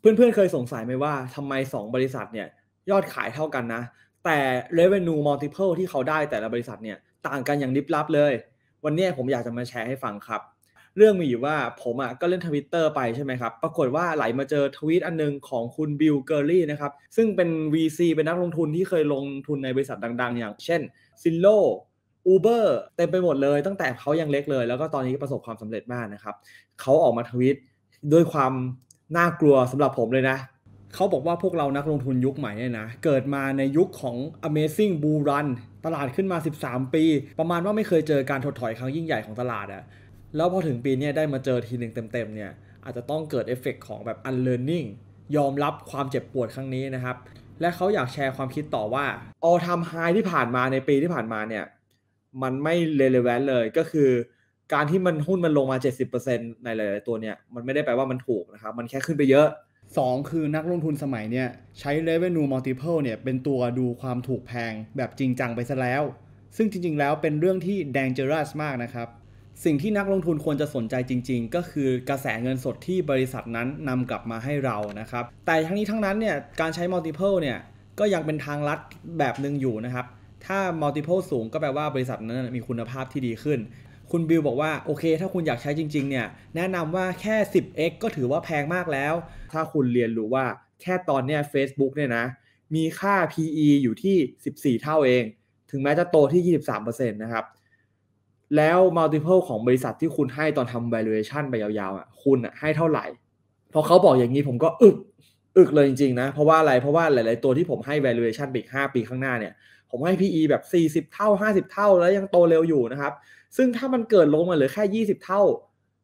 เพื่อนๆเคยสงสัยไหมว่าทำไม 2 บริษัทเนี่ยยอดขายเท่ากันนะ แต่ revenue multiple ที่เขาได้แต่ละบริษัทเนี่ยต่างกันอย่างลิบลับเลย วันนี้ผมอยากจะมาแชร์ให้ฟังครับ เรื่องมีอยู่ว่าผมอ่ะก็เล่นทวิตเตอร์ไปใช่ไหมครับ ปรากฏว่าไหลมาเจอทวิตอันนึงของคุณบิลเกอร์รี่นะครับซึ่งเป็น VC เป็นนักลงทุนที่เคยลงทุนในบริษัทดังๆ อย่าง เช่นซิลโลอูเบอร์เต็มไปหมดเลย ตั้งแต่เขายังเล็กเลย แล้วก็ตอนนี้ประสบความสำเร็จมากนะครับเขาออกมาทวิตด้วยความน่ากลัวสำหรับผมเลยนะ เขาบอกว่าพวกเรานักลงทุนยุคใหม่เนี่ยนะ เกิดมาในยุคของ Amazing Bull Run ตลาดขึ้นมา 13 ปี ประมาณว่าไม่เคยเจอการถดถอยครั้งยิ่งใหญ่ของตลาดอะแล้วพอถึงปีนี้ได้มาเจอทีหนึ่งเต็มๆ เนี่ย อาจจะต้องเกิดเอฟเฟกของแบบ unlearning ยอมรับความเจ็บปวดครั้งนี้นะครับ และเขาอยากแชร์ความคิดต่อว่า all time high ที่ผ่านมาในปีที่ผ่านมาเนี่ย มันไม่ relevant เลย ก็คือการที่มันหุ้นมันลงมา 70%ในหลายๆตัวเนี่ยมันไม่ได้แปลว่ามันถูกนะครับมันแค่ขึ้นไปเยอะ 2 คือนักลงทุนสมัยเนี่ยใช้ revenue multiple เนี่ยเป็นตัวดูความถูกแพงแบบจริงจังไปซะแล้ว ซึ่งจริง ๆ แล้วเป็นเรื่องที่ dangerous มากนะครับสิ่งที่นักลงทุนควรจะสนใจจริง ๆ ก็คือกระแสเงินสดที่บริษัทนั้นนำกลับมาให้เรานะครับแต่ทั้งนี้ทั้งนั้นเนี่ยการใช้ multiple เนี่ยก็ยังเป็นทางลัดแบบหนึ่งอยู่นะครับถ้า multiple สูงก็แปลว่าบริษัทนั้นมีคุณภาพที่ดีขึ้นคุณบิลบอกว่า โอเค ถ้าคุณอยากใช้จริงๆเนี่ยแนะนำว่าแค่ 10x ก็ถือว่าแพงมากแล้ว ถ้าคุณเรียนรู้ว่าแค่ตอนเนี้ย Facebook เนี่ยนะมีค่า PE อยู่ที่ 14 เท่าเอง ถึงแม้จะโตที่ 23%นะครับ แล้ว multiple ของบริษัทที่คุณให้ตอนทำ valuation ไปยาวๆอ่ะคุณให้เท่าไหร่ พอเขาบอกอย่างนี้ผมก็อึอึกเลยจริงๆนะเพราะว่าอะไรเพราะว่าหลายๆ ตัวที่ผมให้ valuation b ป g 5ปีข้างหน้าเนี่ยผมให้ PE แบบ 40 เท่า 50 เท่าแล้วยังโตเร็วอยู่นะครับซึ่งถ้ามันเกิดลงมาเหลือแค่ 20 เท่า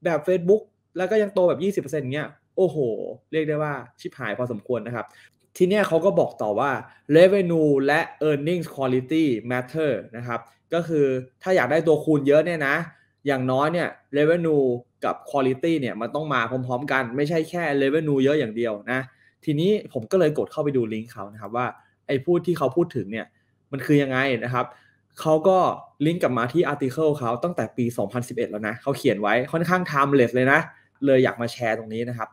แบบ Facebook แล้วก็ยังโตแบบ 20%เงี้ยโอ้โห เรียกได้ว่า ชิบหายพอสมควรนะครับทีเนี้ยเขาก็บอกต่อว่า revenue และ earnings quality matter นะครับก็คือถ้าอยากได้ตัวคูณเยอะเนี่ยนะ อย่างน้อยเนี่ย revenue กับ quality เนี่ยมันต้องมาพร้อมๆ กันไม่ใช่แค่ revenue เยอะอย่างเดียวนะทีนี้ผมก็เลยกดเข้าไปดูลิงก์เขานะครับว่า ไอ้พูดที่เขาพูดถึงเนี่ย มันคือยังไงนะครับ เขาก็ลิงก์กลับมาที่อาร์ติเคิลเขาตั้งแต่ปี 2011 แล้วนะ เขาเขียนไว้ค่อนข้างไทม์เลสเลยนะ เลยอยากมาแชร์ตรงนี้นะครับ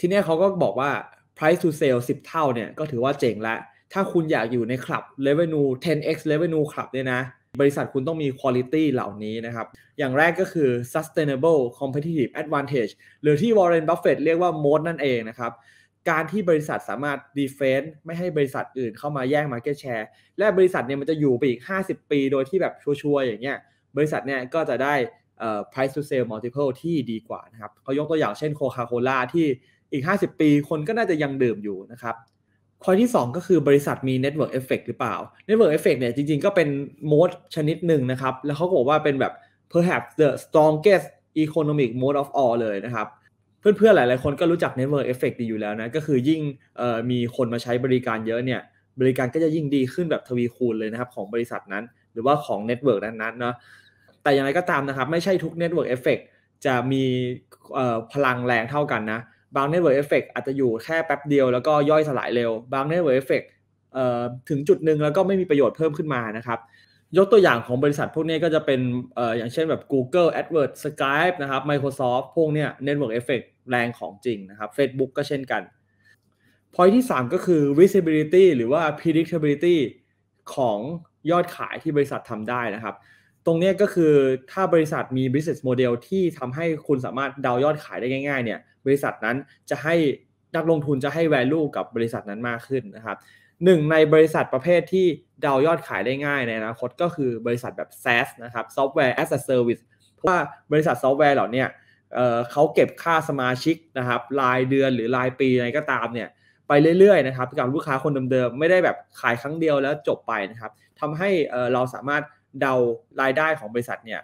ทีนี้เขาก็บอกว่า price to sale 10 เท่าเนี่ย ก็ถือว่าเจ๋งละถ้าคุณอยากอยู่ในคลับ revenue 10x revenue คลับเนี่ยนะ บริษัทคุณต้องมีคุณ l i t y เหล่านี้นะครับ อย่างแรกก็คือ sustainable competitive advantage หรือที่ Warren Buffett เรียกว่า mode นั่นเองนะครับการที่บริษัทสามารถดีเฟนต์ไม่ให้บริษัทอื่นเข้ามาแย่งมาร์เก็ตแชร์และบริษัทเนี่ยมันจะอยู่ไปอีก 50 ปีโดยที่แบบชัวร์ๆอย่างเงี้ยบริษัทเนี่ยก็จะได้ price to sale multiple ที่ดีกว่านะครับเขายกตัวอย่างเช่นโคคาโคล่าที่อีก 50 ปีคนก็น่าจะยังดื่มอยู่นะครับข้อที่ 2 ก็คือบริษัทมี network effect หรือเปล่า network effect เนี่ยจริง ๆ ก็เป็นโมดชนิดหนึ่งนะครับ แล้วเขาบอกว่าเป็นแบบ perhaps the strongest economic mode of all เลยนะครับเพื่อนๆ หลายๆ คนก็รู้จักเน็ตเวิร์กเอฟเฟกดีอยู่แล้วนะก็คือยิ่งมีคนมาใช้บริการเยอะเนี่ยบริการก็จะยิ่งดีขึ้นแบบทวีคูณเลยนะครับ ของบริษัทนั้น หรือว่าของเน็ตเวิร์กนั้นๆเนาะแต่อย่างไรก็ตามนะครับ ไม่ใช่ทุกเน็ตเวิร์กเอฟเฟกจะมีพลังแรงเท่ากันนะ บางเน็ตเวิร์กเอฟเฟกอาจจะอยู่แค่แป๊บเดียวแล้วก็ย่อยสลายเร็ว บางเน็ตเวิร์กเอฟเฟกถึงจุดหนึ่งแล้วก็ไม่มีประโยชน์เพิ่มขึ้นมานะครับยกตัวอย่างของบริษัทพวกนี้ก็จะเป็นออย่างเช่นแบบ Google AdWords Skype นะครับ Microsoft พวกเนี้ย Network Effect แรงของจริงนะครับ Facebook ก็เช่นกัน point ที่ 3 ก็คือ visibility หรือว่า predictability ของยอดขายที่บริษัททำได้นะครับ ตรงนี้ก็คือถ้าบริษัทมี business model ที่ทำให้คุณสามารถเดายอดขายได้ง่ายๆ เนี่ยบริษัทนั้นจะให้นักลงทุนจะให้ value กับบริษัทนั้นมากขึ้นนะครับหนึ่งในบริษัทประเภทที่เดายอดขายได้ง่ายในอนาคตก็คือบริษัทแบบ SaaS นะครับ Software as a Service เพราะว่าบริษัทซอฟต์แวร์เหล่านี้เขาเก็บค่าสมาชิกนะครับรายเดือนหรือรายปีอะไรก็ตามเนี่ยไปเรื่อยๆนะครับกับลูกค้าคนเดิมๆ ไม่ได้แบบขายครั้งเดียวแล้วจบไปนะครับทำให้เราสามารถเดารายได้ของบริษัทเนี่ย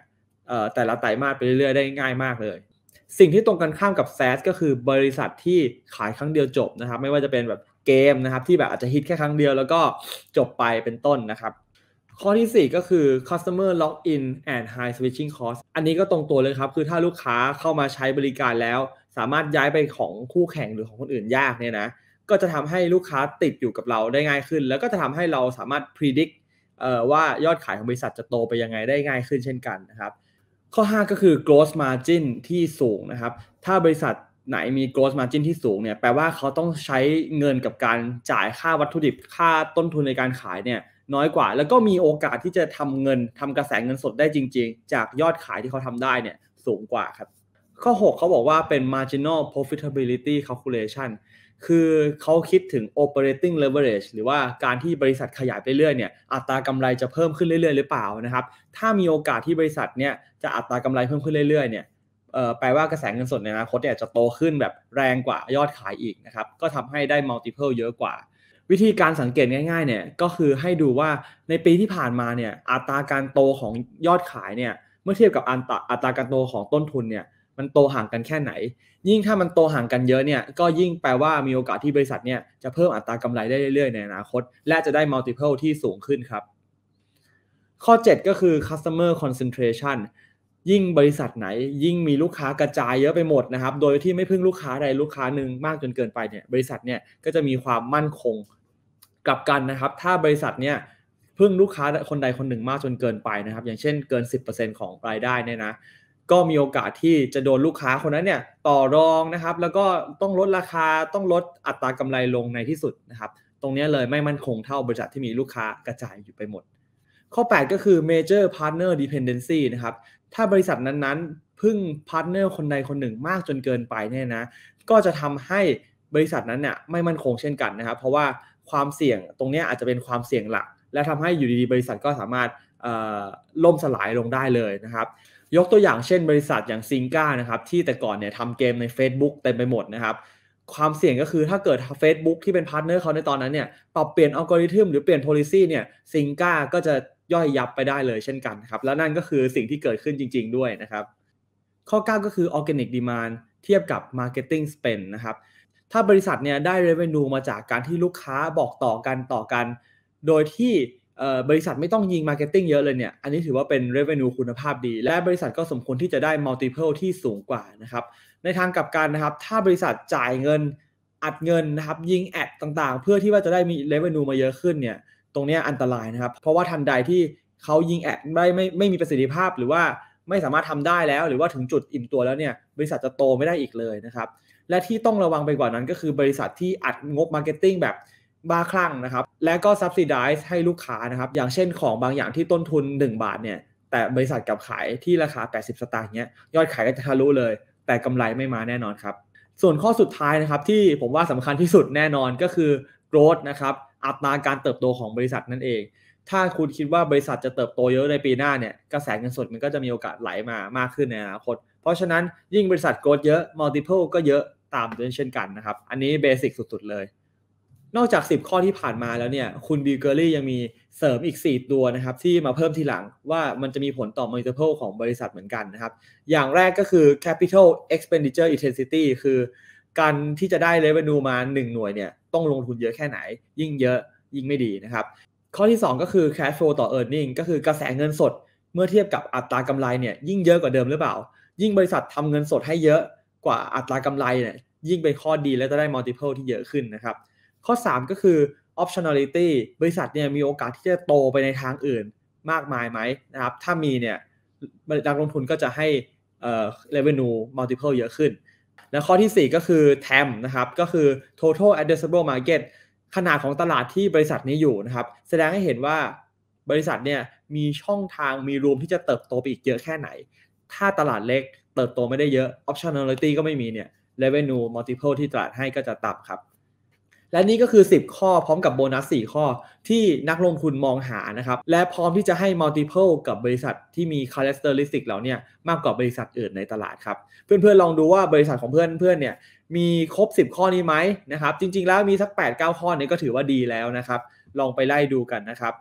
แต่ละไตรมาสไปเรื่อยๆได้ง่ายมากเลย สิ่งที่ตรงกันข้ามกับ SaaS ก็คือบริษัทที่ขายครั้งเดียวจบนะครับไม่ว่าจะเป็นแบบเกมนะครับที่แบบอาจจะฮิตแค่ครั้งเดียว แล้วก็จบไปเป็นต้นนะครับ ข้อที่ 4 ก็คือ customer login and high switching cost อันนี้ก็ตรงตัวเลยครับ คือถ้าลูกค้าเข้ามาใช้บริการแล้ว สามารถย้ายไปของคู่แข่งหรือของคนอื่นยากเนี่ยนะก็จะทำให้ลูกค้าติดอยู่กับเราได้ง่ายขึ้น แล้วก็จะทำให้เราสามารถ predict ว่ายอดขายของบริษัทจะโตไปยังไงได้ง่ายขึ้นเช่นกันนะครับข้อ5ก็คือ gross margin ที่สูงนะครับถ้าบริษัทไหนมี gross margin ที่สูงเนี่ย แปลว่าเขาต้องใช้เงินกับการจ่ายค่าวัตถุดิบ ค่าต้นทุนในการขายเนี่ยน้อยกว่า แล้วก็มีโอกาสที่จะทำเงินทำกระแสเงินสดได้จริงๆ จากยอดขายที่เขาทำได้เนี่ยสูงกว่าครับ ข้อ 6 เขาบอกว่าเป็น marginal profitability calculation คือเขาคิดถึง operating leverage หรือว่าการที่บริษัทขยายไปเรื่อยเนี่ยอัตรากำไรจะเพิ่มขึ้นเรื่อยๆ หรือเปล่านะครับ ถ้ามีโอกาสที่บริษัทเนี่ยจะอัตรากำไรเพิ่มขึ้นเรื่อยๆ เนี่ยแปลว่ากระแสเงินสดในอนาคตเนี่ยจะโตขึ้นแบบแรงกว่ายอดขายอีกนะครับก็ทำให้ได้มัลติเพิลเยอะกว่า วิธีการสังเกตง่ายๆ เนี่ยก็คือให้ดูว่าในปีที่ผ่านมาเนี่ยอัตราการโตของยอดขายเนี่ยเมื่อเทียบกับอัตราอัตราการโตของต้นทุนเนี่ยมันโตห่างกันแค่ไหน ยิ่งถ้ามันโตห่างกันเยอะเนี่ยก็ยิ่งแปลว่ามีโอกาสที่บริษัทเนี่ยจะเพิ่มอัตรากำไรได้เรื่อยๆในอนาคตและจะได้มัลติเพิลที่สูงขึ้นครับ ข้อ 7 ก็คือ customer concentration ยิ่งบริษัทไหนยิ่งมีลูกค้ากระจายเยอะไปหมดนะครับโดยที่ไม่พึ่งลูกค้าใดลูกค้าหนึ่งมากจนเกินไปเนี่ยบริษัทเนี่ยก็จะมีความมั่นคงกับกันนะครับ ถ้าบริษัทเนี่ยพึ่งลูกค้าคนใดคนหนึ่งมากจนเกินไปนะครับ อย่างเช่นเกิน 10%ของรายได้เนี่ยนะ ก็มีโอกาสที่จะโดนลูกค้าคนนั้นเนี่ยต่อรองนะครับ แล้วก็ต้องลดราคาต้องลดอัตรากำไรลงในที่สุดนะครับ ตรงนี้เลยไม่มั่นคงเท่าบริษัทที่มีลูกค้ากระจายอยู่ไปหมด ข้อ8ก็คือ major partner dependency นะครับถ้าบริษัทนั้นๆพึ่งพาร์ทเนอร์คนใดคนหนึ่งมากจนเกินไปเนี่ยนะก็จะทำให้บริษัทนั้นเนี่ยไม่มั่นคงเช่นกันนะครับ เพราะว่าความเสี่ยงตรงนี้อาจจะเป็นความเสี่ยงหลัก และทำให้อยู่ดีๆ บริษัทก็สามารถล่มสลายลงได้เลยนะครับยกตัวอย่างเช่น บริษัทอย่างซิงก้านะครับที่แต่ก่อนเนี่ยทำเกมใน Facebook เต็มไปหมดนะครับความเสี่ยงก็คือถ้าเกิด Facebook ที่เป็นพาร์ทเนอร์เขาในตอนนั้นเนี่ยปรับเปลี่ยนอัลกอริทึมหรือเปลี่ยนโพลิซีเนี่ยซิงก้าก็จะย่อยยับไปได้เลยเช่นกันครับ แล้วนั่นก็คือสิ่งที่เกิดขึ้นจริงๆด้วยนะครับ ข้อ 9 ก็คือ organic demand เทียบกับ marketing spend นะครับ ถ้าบริษัทเนี่ยได้ revenue มาจากการที่ลูกค้าบอกต่อกันต่อกัน โดยที่บริษัทไม่ต้องยิง marketing เยอะเลยเนี่ย อันนี้ถือว่าเป็น revenue คุณภาพดี และบริษัทก็สมควรที่จะได้ multiple ที่สูงกว่านะครับในทางกลับกันนะครับ ถ้าบริษัทจ่ายเงินอัดเงินนะครับยิงแอดต่างๆ เพื่อที่ว่าจะได้มี revenue มาเยอะขึ้นเนี่ยตรงนี้อันตรายนะครับ เพราะว่าทันใดที่เขายิงแอดไม่ไม่ไม่มีประสิทธิภาพหรือว่าไม่สามารถทำได้แล้วหรือว่าถึงจุดอิ่มตัวแล้วเนี่ยบริษัทจะโตไม่ได้อีกเลยนะครับและที่ต้องระวังไปกว่านั้นก็คือบริษัทที่อัดงบมาร์เก็ตติ้งแบบบ้าคลั่งนะครับ และก็ซับซิดายให้ลูกค้านะครับอย่างเช่นของบางอย่างที่ต้นทุน 1 บาทเนี่ย แต่บริษัทกับขายที่ราคา 80สตางค์เนี้ยยอดขายก็จะทะลุเลย แต่กำไรไม่มาแน่นอนครับ ส่วนข้อสุดท้ายนะครับที่ผมว่าสำคัญที่สุดแน่นอนก็คือ growth นะครับอัตราการเติบโตของบริษัทนั่นเอง ถ้าคุณคิดว่าบริษัทจะเติบโตเยอะในปีหน้าเนี่ย กระแสเงินสดมันก็จะมีโอกาสไหลมามากขึ้นในอนาคตเพราะฉะนั้นยิ่งบริษัทโกรเยอะ multiple ก็เยอะตามด้วยเช่นกันนะครับ อันนี้เบสิกสุด ๆ เลย นอกจาก 10 ข้อที่ผ่านมาแล้วเนี่ย คุณบิลเกอรี่ยังมีเสริมอีก 4 ตัวนะครับที่มาเพิ่มทีหลังว่ามันจะมีผลต่อ multiple ของบริษัทเหมือนกันนะครับ อย่างแรกก็คือ capital expenditure intensity คือ การที่จะได้ revenue มา 1 หน่วยเนี่ยต้องลงทุนเยอะแค่ไหน ยิ่งเยอะยิ่งไม่ดีนะครับ ข้อที่ 2 ก็คือ cash flow ต่อ earning ก็คือกระแสเงินสดเมื่อเทียบกับอัตรากำไรเนี่ยยิ่งเยอะกว่าเดิมหรือเปล่า ยิ่งบริษัททำเงินสดให้เยอะกว่าอัตรากำไรเนี่ยยิ่งเป็นข้อดีและจะได้ multiple ที่เยอะขึ้นนะครับข้อ 3 ก็คือ optionality บริษัทเนี่ยมีโอกาสที่จะโตไปในทางอื่นมากมายไหมนะครับถ้ามีเนี่ยนักลงทุนก็จะให้ revenue multiple เยอะขึ้นและข้อที่ 4 ก็คือ TAM นะครับ ก็คือ total addressable market ขนาดของตลาดที่บริษัทนี้อยู่นะครับ แสดงให้เห็นว่าบริษัทเนี่ยมีช่องทางมีรูมที่จะเติบโตไปอีกเยอะแค่ไหน ถ้าตลาดเล็กเติบโตไม่ได้เยอะ optionality ก็ไม่มีเนี่ย revenue multiple ที่ตลาดให้ก็จะต่ำครับและนี่ก็คือ 10 ข้อพร้อมกับโบนัส4ข้อที่นักลงทุนมองหานะครับและพร้อมที่จะให้ัลติเพ l ลกับบริษัทที่มีคาเลสเตอริสติกเหล่านี้มากกว่าบริษัทอื่นในตลาดครับ เพื่อนๆลองดูว่าบริษัทของเพื่อนๆเนี่ยมีครบ 10 ข้อนี้ไหมนะครับจริง ๆแล้วมีสัก8-9 ข้อนี้ก็ถือว่าดีแล้วนะครับลองไปไล่ดูกันนะครับ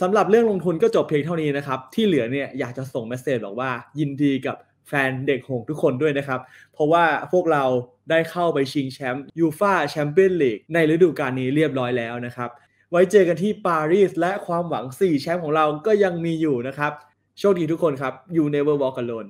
สำหรับเรื่องลงทุนก็จบเพียงเท่านี้นะครับที่เหลือเนี่ยอยากจะส่งเมสเซจบอกว่ายินดีกับแฟนเด็กหงทุกคนด้วยนะครับ เพราะว่าพวกเราได้เข้าไปชิงแชมป์ยูฟาแชมเปี้ยนลีกในฤดูกาลนี้เรียบร้อยแล้วนะครับ ไว้เจอกันที่ปารีสและความหวัง 4 แชมป์ของเราก็ยังมีอยู่นะครับ โชคดีทุกคนครับ you never walk alone